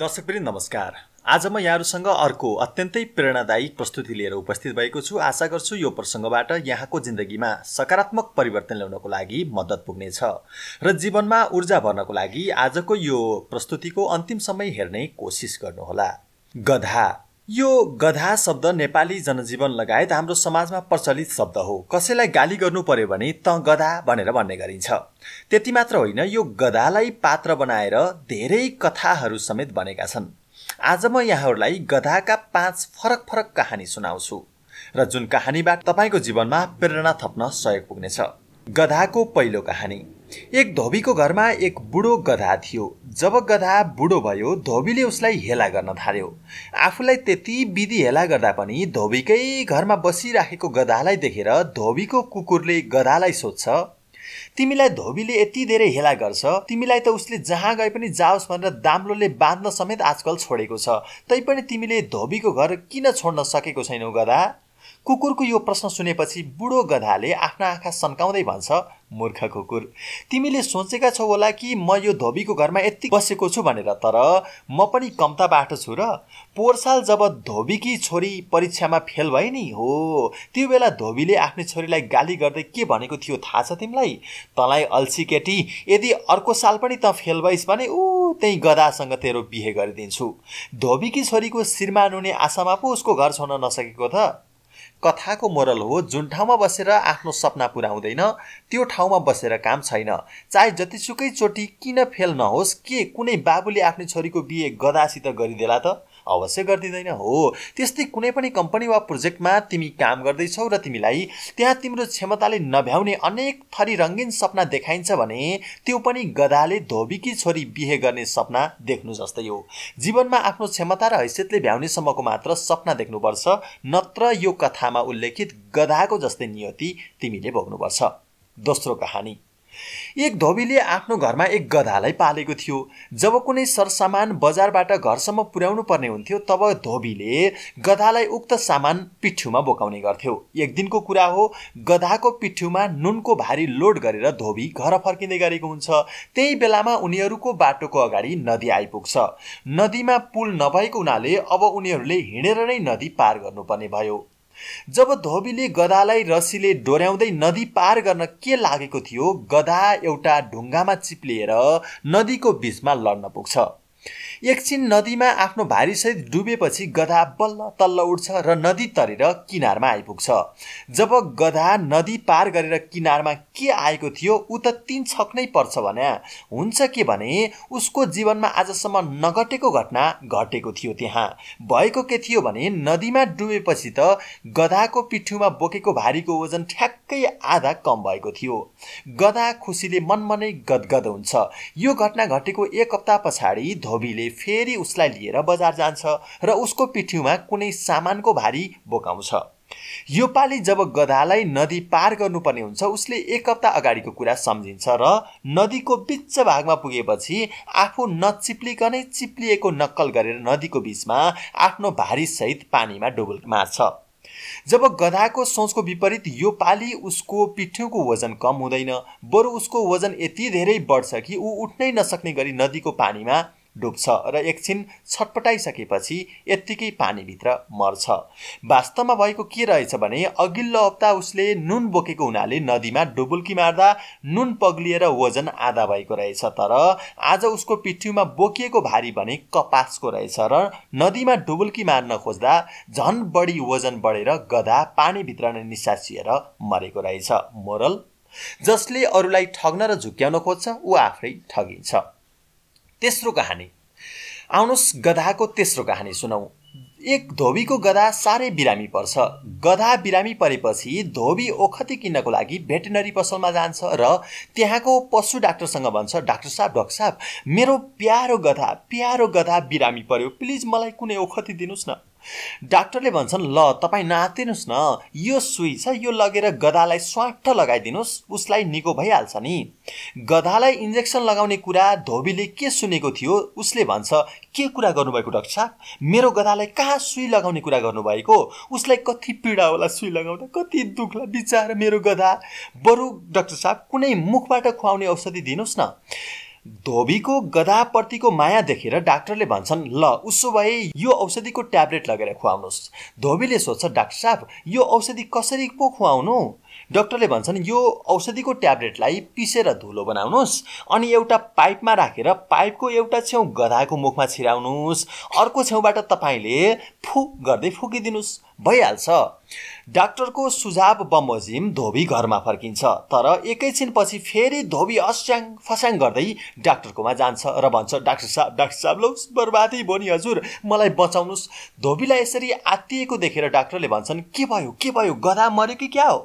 दर्शकवृन्द नमस्कार आज म यहाँहरूसँग अर्को अत्यन्तै प्रेरणादायी प्रस्तुति लिएर उपस्थित भएको छु आशा गर्छु यो प्रसङ्गबाट यहाँको जिन्दगीमा सकारात्मक परिवर्तन ल्याउनको लागि मद्दत पुग्नेछ र जीवनमा ऊर्जा भर्नको लागि आजको यो प्रस्तुतिको अन्तिम समय हेर्ने कोसिस गर्नुहोला गधा यो गधा शब्द नेपाली जनजीवन लगायत हाम्रो समाजमा प्रचलित शब्द हो कसैलाई गाली गर्नु पर्यो भने त गधा भनेर भन्ने गरिन्छ त्यति मात्र होइन यो गधालाई पात्र बनाएर धेरै कथाहरू समेत बनेका छन् आज म यहाँहरूलाई गधाका पाँच फरक फरक कहानी सुनाउँछु र जुन कहानीबाट तपाईँको जीवनमा प्रेरणा थप्न सहयोग पुग्नेछ गधाको पहिलो कहानी एक धोबीको घरमा एक बुढो गधा थियो जब गधा बुढो भयो धोबीले उसलाई हेला गर्न थाल्यो आफूलाई त्यति विधि हेला गर्दा पनि धोबीकै घरमा बसिराखेको गधालाई देखेर धोबीको कुकुरले गधालाई सोध्छ तिमीलाई धोबीले यति धेरै हेला गर्छ तिमीलाई त उसले जहाँ गए पनि जाओस् भनेर दाम्लोले बाँध्न समेत आजकल छोडेको छ तैपनि तिमीले धोबीको घर किन छोड्न सकेको छैनौ गधा कुकुरको यो प्रश्न सुनेपछि बुढो गधाले आफ्ना आँखा सन्काउँदै भन्छ मूर्ख कुकुर तिमीले सोचेका छौ होला कि म यो धोबीको घरमा यति बसेको छु भनेर तर म पनि कम्ता बाटो छु र पोहोर साल जब धोबीकी छोरी परीक्षामा फेल भए नि हो त्यो बेला धोबीले आफ्नो छोरीलाई गाली गर्दै के भनेको थियो थाहा छ तिमीलाई तँलाई अल्छी केटी यदि अर्को साल पनि त फेल भइस् भने ऊ त्यही गदासँग तेरो बिहे गरिदिन्छु धोबीकी छोरीको श्रीमान हुने आशामा पो उसको घर छोड्न नसकेको त कथाको मोरल हो जुन ठाउँमा बसेर आफ्नो सपना पुऱ्याउँदैन त्यो ठाउँमा बसेर काम छैन चाहे जतिसुकै चोटि किन फेल नहोस् के कुनै बाबुले आफ्नो छोरीको बिहे गदासित गरिदेला त अवश्य गरिदिँदैन हो त्यस्तै कुनै पनि कम्पनी वा प्रोजेक्टमा तिमी काम गर्दैछौ र तिमीलाई त्यहाँ तिम्रो क्षमताले नभ्याउने अनेक थरी रङ्गीन सपना देखाइन्छ भने त्यो पनि गधाले धोबीकी छोरी बिहे गर्ने सपना देख्नु जस्तै हो जीवनमा आफ्नो क्षमता र हैसियतले भ्याउनेसम्मको मात्र सपना देख्नुपर्छ नत्र यो कथामा उल्लेखित गधाको जस्तै नियति तिमीले भोग्नुपर्छ दोस्रो कहानी एक धोबीले आफ्नो घरमा एक गधालाई पालेको थियो जब कुनै सरसामान बजारबाट घरसम्म पुर्याउनु पर्ने हुन्थ्यो तब धोबीले गधालाई उक्त सामान पिठ्युमा बोकाउने गर्थ्यो एक दिनको कुरा हो गधाको पिठ्युमा नुनको भारी लोड गरेर धोबी घर फर्किँदै गरेको हुन्छ त्यही बेलामा उनीहरूको बाटोको अगाडि नदी आइपुग्छ नदीमा पुल नभएको हुनाले अब उनीहरूले हिँडेर नै नदी पार गर्नुपर्ने भयो जब धोबीले गदालाई रसीले डोर्याउँदै नदी पार गर्न के लागेको थियो गदा एउटा ढुङ्गामा चिप्लिएर नदीको बिचमा लड्न पुग्छ एकछिन नदीमा आफ्नो भारीसहित डुबेपछि गधा बल्ल तल्ल उठ्छ र नदी तरेर किनारमा आइपुग्छ जब गधा नदी पार गरेर किनारमा के आएको थियो ऊ त तिन छक नै पर्छ भने हुन्छ के भने उसको जीवनमा आजसम्म नघटेको घटना घटेको थियो त्यहाँ भएको के थियो भने नदीमा डुबेपछि त गधाको पिठ्यूमा बोकेको भारीको ओजन ठ्याक्कै आधा कम भएको थियो गधा खुसीले मनमनै गदगद हुन्छ यो घटना घटेको एक हप्ता पछाडि धोबीले फेरि उसलाई लिएर बजार जान्छ र उसको पिठ्युमा कुनै सामानको भारी बोकाउँछ यो पालि जब गधालाई नदी पार गर्नुपर्ने हुन्छ उसले एक हप्ता अगाडिको कुरा सम्झिन्छ र नदीको बिच भागमा पुगेपछि आफू नचिप्लिकनै चिप्लिएको नक्कल गरेर नदीको बिचमा आफ्नो भारीसहित पानीमा डुबुल मार्छ जब गधाको सोचको विपरीत यो पालि उसको पिठ्यूको वजन कम हुँदैन बरु उसको वजन यति धेरै बढ्छ कि ऊ उठ्नै नसक्ने गरी नदीको पानीमा डुब्छ र एकछिन छटपटाइसकेपछि यत्तिकै पानीभित्र मर्छ वास्तवमा भएको के रहेछ भने अघिल्लो हप्ता उसले नुन बोकेको हुनाले नदीमा डुबुल्की मार्दा नुन पग्लिएर वजन आधा भएको रहेछ तर आज उसको पिठ्युमा बोकिएको भारी भने कपासको रहेछ र नदीमा डुबुल्की मार्न खोज्दा झन् बढी वजन बढेर गधा पानीभित्र नै निसासिएर मरेको रहेछ मोरल जसले अरूलाई ठग्न र झुक्क्याउन खोज्छ ऊ आफै ठगिन्छ तेस्रो कहानी आउनुहोस् गधाको तेस्रो कहानी सुनौँ एक धोबीको गधा साह्रै बिरामी पर्छ गधा बिरामी परेपछि धोबी ओखती किन्नको लागि भेटेनरी पसलमा जान्छ र त्यहाँको पशु डाक्टरसँग भन्छ डाक्टर साहब डक्टर साहब मेरो प्यारो गधा प्यारो गधा बिरामी पर्यो प्लिज मलाई कुनै ओखती दिनुहोस् न डाक्टरले भन्छन् ल तपाईँ नातिनुहोस् न यो सुई छ यो लगेर गधालाई स्वाट्ट लगाइदिनुहोस् उसलाई निको भइहाल्छ नि गधालाई इन्जेक्सन लगाउने कुरा धोबीले के सुनेको थियो उसले भन्छ के कुरा गर्नुभएको डाक्टर साहब मेरो गधालाई कहाँ सुई लगाउने कुरा गर्नुभएको उसलाई कति पीडा होला सुई लगाउँदा कति दुःख विचार मेरो गधा बरु डाक्टर साहब कुनै मुखबाट खुवाउने औषधि दिनुहोस् न धोबीको गदाप्रतिको माया देखेर डाक्टरले भन्छन् ल उसो भए यो औषधिको ट्याब्लेट लगेर खुवाउनुहोस् धोबीले सोध्छ डाक्टर साहब यो औषधि कसरी पो खुवाउनु डक्टरले भन्छन् यो औषधिको ट्याब्लेटलाई पिसेर धुलो बनाउनुहोस् अनि एउटा पाइपमा राखेर पाइपको एउटा छेउ गधाको मुखमा छिराउनुहोस् अर्को छेउबाट तपाईँले फुक गर्दै फुकिदिनुहोस् भइहाल्छ डाक्टरको सुझाव बमोजिम धोबी घरमा फर्किन्छ तर एकैछिनपछि फेरि धोबी अस्याङ फस्याङ गर्दै डाक्टरकोमा जान्छ र भन्छ डाक्टर साहब डाक्टर साहब लौ बर्बादी भयो नि हजुर मलाई बचाउनुहोस् धोबीलाई यसरी आत्तिएको देखेर डाक्टरले भन्छन् के भयो के भयो गधा मऱ्यो कि क्या हो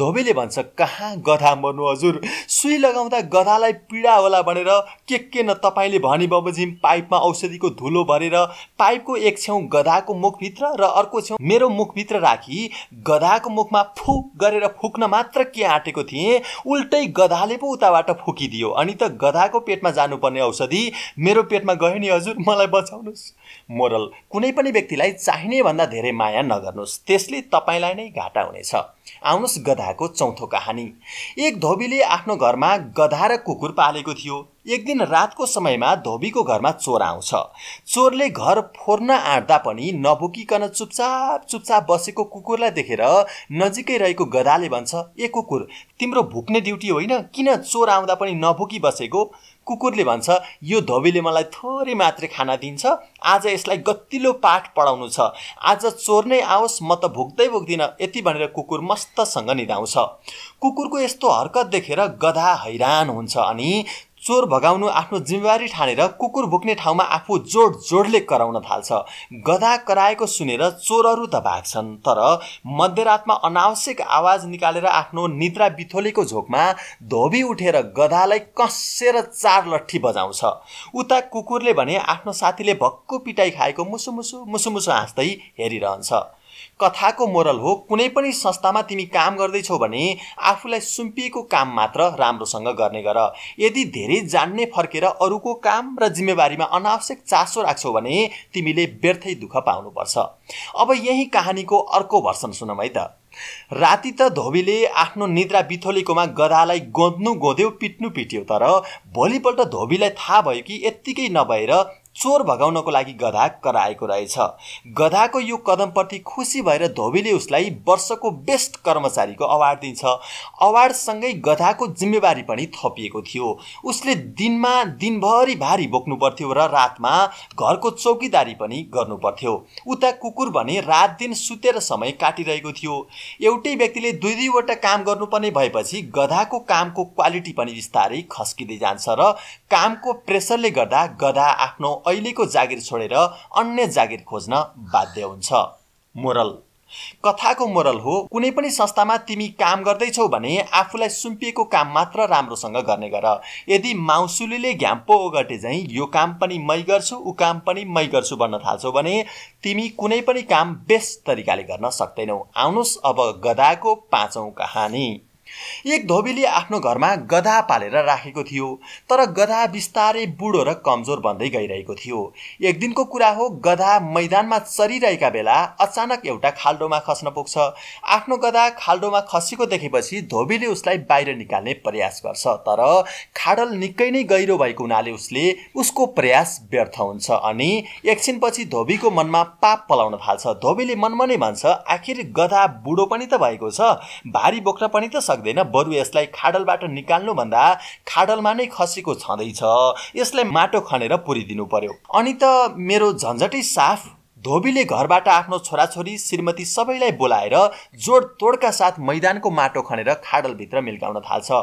धोबीले भन्छ कहाँ गधा मर्नु हजुर सुई लगाउँदा गधालाई पीडा होला भनेर के के न तपाईँले भने बमोजिम पाइपमा औषधिको धुलो भरेर पाइपको एक छेउ गधाको मुखभित्र र अर्को छेउ मेरो मुखभित्र राखी गधाको मुखमा फुक गरेर फुक्न मात्र के आँटेको थिएँ उल्टै गधाले पो उताबाट फुकिदियो अनि त गधाको पेटमा जानुपर्ने औषधि मेरो पेटमा गयो नि हजुर मलाई बचाउनुहोस् मोरल कुनै पनि व्यक्तिलाई चाहिने भन्दा धेरै माया नगर्नुहोस् त्यसले तपाईँलाई नै घाटा हुनेछ आउनुहोस् गधाको चौथो कहानी एक धोबीले आफ्नो घरमा गधा र कुकुर पालेको थियो एक दिन रातको समयमा धोबीको घरमा चोर आउँछ चोरले घर फोर्न आँट्दा पनि नभुकिकन चुपचाप चुपचाप बसेको कुकुरलाई देखेर नजिकै रहेको गधाले भन्छ ए कुकुर तिम्रो भुक्ने ड्युटी होइन किन चोर आउँदा पनि नभुकी बसेको कुकुरले भन्छ यो धोबीले मलाई थोरै मात्रै खाना दिन्छ आज यसलाई गतिलो पाठ पढाउनु छ आज चोर नै आओस् म त भोग्दै भोग्दिनँ यति भनेर कुकुर मस्तसँग निधाउँछ कुकुरको यस्तो हरकत देखेर गधा हैरान हुन्छ अनि चोर भगाउनु आफ्नो जिम्मेवारी ठानेर कुकुर बोक्ने ठाउँमा आफू जोड जोडले कराउन थाल्छ गधा कराएको सुनेर चोरहरू त भाग्छन् तर मध्यरातमा अनावश्यक आवाज निकालेर आफ्नो निद्रा बिथोलेको झोकमा धोबी उठेर गधालाई कसेर चार लट्ठी बजाउँछ उता कुकुरले भने आफ्नो साथीले भक्कु पिटाइ खाएको मुसुमुसु मुसुमुसु हाँस्दै हेरिरहन्छ कथाको मोरल हो कुनै पनि संस्थामा तिमी काम गर्दैछौ भने आफूलाई सुम्पिएको काम मात्र राम्रोसँग गर्ने गर यदि धेरै जान्ने फर्केर अरूको काम र जिम्मेवारीमा अनावश्यक चासो राख्छौ भने तिमीले व्यर्थै दुःख पाउनुपर्छ अब यही कहानीको अर्को भर्सन सुनौँ है त राति त धोबीले आफ्नो निद्रा बिथोलेकोमा गधालाई गोद्नु गोद्यो पिट्नु पिट्यो तर भोलिपल्ट धोबीलाई थाहा भयो कि यत्तिकै नभएर चोर भगाउनको लागि गधा कराएको रहेछ गधाको यो कदमप्रति खुसी भएर धोबीले उसलाई वर्षको बेस्ट कर्मचारीको अवार्ड दिन्छ अवार्डसँगै गधाको जिम्मेवारी पनि थपिएको थियो उसले दिनमा दिनभरि भारी बोक्नु पर्थ्यो र रातमा घरको चौकीदारी पनि गर्नु उता कुकुर भने रात दिन सुतेर समय काटिरहेको थियो एउटै व्यक्तिले दुई दुईवटा काम गर्नुपर्ने भएपछि गधाको कामको क्वालिटी पनि बिस्तारै खस्किँदै जान्छ र कामको प्रेसरले गर्दा गधा आफ्नो अहिलेको जागिर छोडेर अन्य जागिर खोज्न बाध्य हुन्छ मोरल कथाको मोरल हो कुनै पनि संस्थामा तिमी काम गर्दैछौ भने आफूलाई सुम्पिएको काम मात्र राम्रोसँग गर्ने गर यदि माउसुलीले घ्याम्पो ओगटे झैँ यो काम पनि मै गर्छु ऊ काम पनि मै गर्छु भन्न थाल्छौ भने तिमी कुनै पनि काम बेस्ट तरिकाले गर्न सक्दैनौ आउनुहोस् अब गदाको पाँचौँ कहानी एक धोबीले आफ्नो घरमा गधा पालेर राखेको थियो तर गधा बिस्तारै बुढो र कमजोर बन्दै गइरहेको थियो एक दिनको कुरा हो गधा मैदानमा चरिरहेका बेला अचानक एउटा खाल्डोमा खस्न पुग्छ आफ्नो गधा खाल्डोमा खसेको देखेपछि धोबीले उसलाई बाहिर निकाल्ने प्रयास गर्छ तर खाडल निकै नै गहिरो भएको हुनाले उसले उसको प्रयास व्यर्थ हुन्छ अनि एकछिनपछि धोबीको मनमा पाप पलाउन थाल्छ धोबीले मनमा नै भन्छ आखिर गधा बुढो पनि त भएको छ भारी बोक्न पनि त सक्छ सक्दैन बरु यसलाई खाडलबाट निकाल्नुभन्दा खाडलमा नै खसेको छँदैछ यसलाई माटो खनेर पुरिदिनु पर्यो अनि त मेरो झन्झटै साफ धोबीले घरबाट आफ्नो छोराछोरी श्रीमती सबैलाई बोलाएर जोड तोडका साथ मैदानको माटो खनेर खाडलभित्र मिल्काउन थाल्छ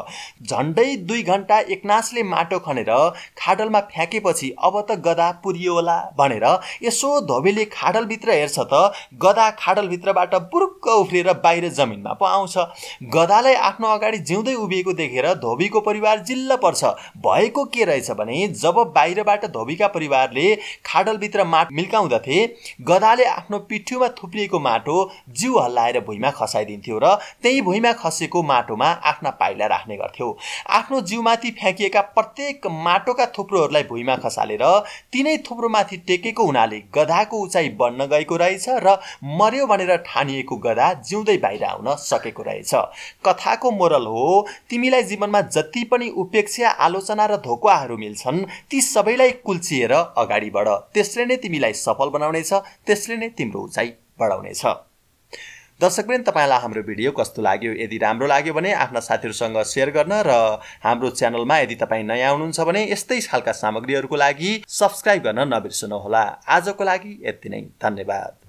झन्डै दुई घन्टा एकनासले माटो खनेर खाडलमा फ्याँकेपछि अब त गदा पुरियोला भनेर यसो धोबीले खाडलभित्र हेर्छ त गदा खाडलभित्रबाट बुरुक्क उफ्रिएर बाहिर जमिनमा पो आउँछ गदालाई आफ्नो अगाडि जिउँदै उभिएको देखेर धोबीको परिवार जिल्ल पर्छ भएको के रहेछ भने जब बाहिरबाट धोबीका परिवारले खाडलभित्र माटो मिल्काउँदथे गधाले आफ्नो पिठ्युमा थुप्रिएको माटो जिउ हल्लाएर भुइँमा खसाइदिन्थ्यो र त्यही भुइँमा खसेको माटोमा आफ्ना पाइला राख्ने गर्थ्यो आफ्नो जिउमाथि फ्याँकिएका प्रत्येक माटोका थुप्रोहरूलाई भुइँमा खसालेर तिनै थुप्रोमाथि टेकेको हुनाले गधाको उचाइ बढ्न गएको रहेछ र मर्यो भनेर ठानिएको गधा जिउँदै बाहिर आउन सकेको रहेछ कथाको मोरल हो तिमीलाई जीवनमा जति पनि उपेक्षा आलोचना र धोकाहरू मिल्छन् ती सबैलाई कुल्चिएर अगाडि बढ त्यसले नै तिमीलाई सफल बनाउनेछ त्यसले नै तिम्रो उचाइ बढाउनेछ दर्शकवृन्द तपाईँलाई हाम्रो भिडियो कस्तो लाग्यो यदि राम्रो लाग्यो भने आफ्ना साथीहरूसँग सेयर गर्न र हाम्रो च्यानलमा यदि तपाईँ नयाँ आउनुहुन्छ भने यस्तै खालका सामग्रीहरूको लागि सब्सक्राइब गर्न नबिर्सनुहोला आजको लागि यति नै धन्यवाद